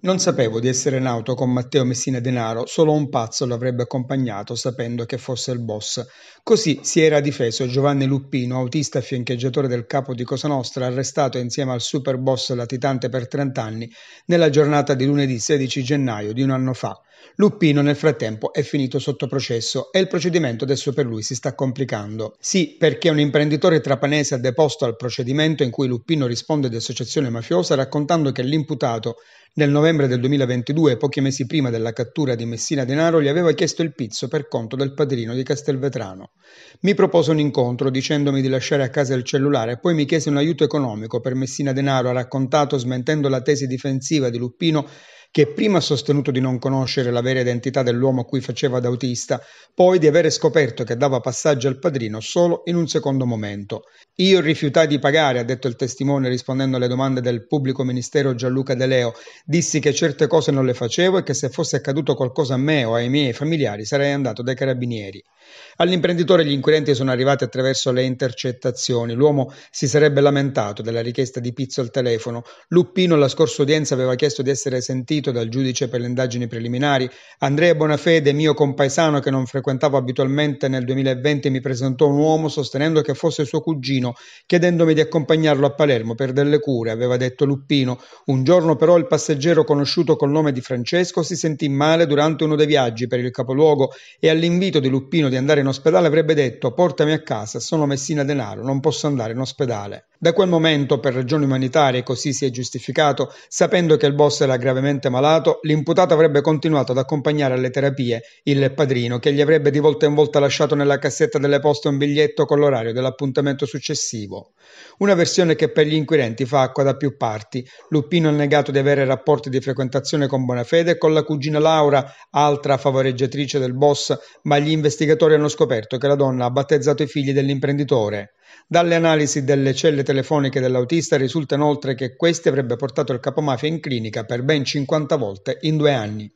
Non sapevo di essere in auto con Matteo Messina Denaro, solo un pazzo lo avrebbe accompagnato sapendo che fosse il boss. Così si era difeso Giovanni Luppino, autista fiancheggiatore del capo di Cosa Nostra, arrestato insieme al super boss latitante per 30 anni nella giornata di lunedì 16 gennaio di un anno fa. Luppino nel frattempo è finito sotto processo e il procedimento adesso per lui si sta complicando. Sì, perché un imprenditore trapanese ha deposto al procedimento in cui Luppino risponde di associazione mafiosa raccontando che l'imputato nel novembre del 2022, pochi mesi prima della cattura di Messina Denaro, gli aveva chiesto il pizzo per conto del padrino di Castelvetrano. Mi propose un incontro dicendomi di lasciare a casa il cellulare e poi mi chiese un aiuto economico per Messina Denaro, ha raccontato smentendo la tesi difensiva di Luppino che prima ha sostenuto di non conoscere la vera identità dell'uomo a cui faceva da autista, poi di avere scoperto che dava passaggio al padrino solo in un secondo momento. Io rifiutai di pagare, ha detto il testimone rispondendo alle domande del pubblico ministero Gianluca De Leo, dissi che certe cose non le facevo e che se fosse accaduto qualcosa a me o ai miei familiari sarei andato dai carabinieri. All'imprenditore gli inquirenti sono arrivati attraverso le intercettazioni. L'uomo si sarebbe lamentato della richiesta di Pizzo al telefono. Luppino alla scorsa udienza aveva chiesto di essere sentito dal giudice per le indagini preliminari. Andrea Bonafede, mio compaesano che non frequentavo abitualmente nel 2020, mi presentò un uomo sostenendo che fosse suo cugino, chiedendomi di accompagnarlo a Palermo per delle cure, aveva detto Luppino. Un giorno però il passeggero conosciuto col nome di Francesco si sentì male durante uno dei viaggi per il capoluogo e all'invito di Luppino di andare in ospedale avrebbe detto portami a casa, sono messina denaro, non posso andare in ospedale. Da quel momento, per ragioni umanitarie, così si è giustificato, sapendo che il boss era gravemente malato, l'imputato avrebbe continuato ad accompagnare alle terapie il padrino, che gli avrebbe di volta in volta lasciato nella cassetta delle poste un biglietto con l'orario dell'appuntamento successivo. Una versione che per gli inquirenti fa acqua da più parti. Luppino ha negato di avere rapporti di frequentazione con Bonafede e con la cugina Laura, altra favoreggiatrice del boss, ma gli investigatori hanno scoperto che la donna ha battezzato i figli dell'imprenditore. Dalle analisi delle celle telefoniche dell'autista risulta inoltre che questi avrebbe portato il capomafia in clinica per ben 50 volte in due anni.